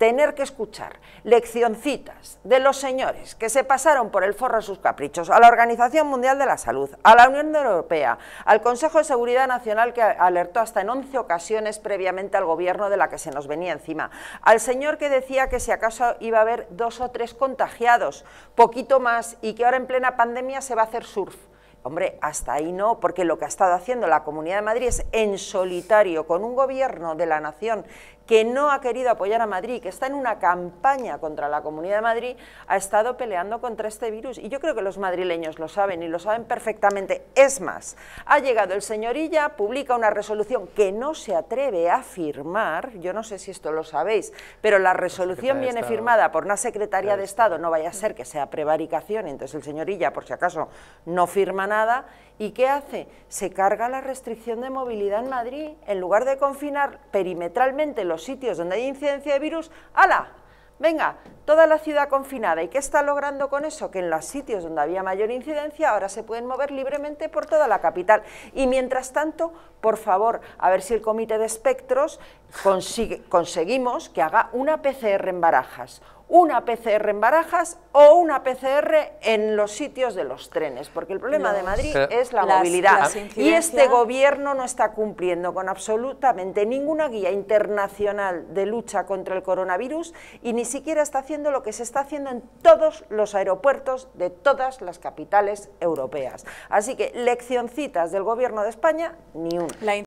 tener que escuchar leccioncitas de los señores que se pasaron por el forro a sus caprichos, a la Organización Mundial de la Salud, a la Unión Europea, al Consejo de Seguridad Nacional que alertó hasta en 11 ocasiones previamente al gobierno de la que se nos venía encima, al señor que decía que si acaso iba a haber dos o tres contagiados, poquito más, y que ahora en plena pandemia se va a hacer surf Hombre, hasta ahí no, porque lo que ha estado haciendo la Comunidad de Madrid es en solitario, con un gobierno de la nación que no ha querido apoyar a Madrid, que está en una campaña contra la Comunidad de Madrid, ha estado peleando contra este virus. Y yo creo que los madrileños lo saben y lo saben perfectamente. Es más, ha llegado el señorilla, publica una resolución que no se atreve a firmar, yo no sé si esto lo sabéis, pero la resolución viene firmada por una secretaria de Estado, no vaya a ser que sea prevaricación, entonces el señorilla, por si acaso, no firma nada. ¿Y qué hace? Se carga la restricción de movilidad en Madrid. En lugar de confinar perimetralmente los sitios donde hay incidencia de virus, ¡hala! Venga, toda la ciudad confinada. ¿Y qué está logrando con eso? Que en los sitios donde había mayor incidencia ahora se pueden mover libremente por toda la capital. Y mientras tanto, por favor, a ver si el comité de espectros conseguimos que haga una PCR en barajas una PCR en Barajas o una PCR en los sitios de los trenes, porque el problema de Madrid es la movilidad. y este gobierno no está cumpliendo con absolutamente ninguna guía internacional de lucha contra el coronavirus y ni siquiera está haciendo lo que se está haciendo en todos los aeropuertos de todas las capitales europeas. Así que leccioncitas del gobierno de España, ni una.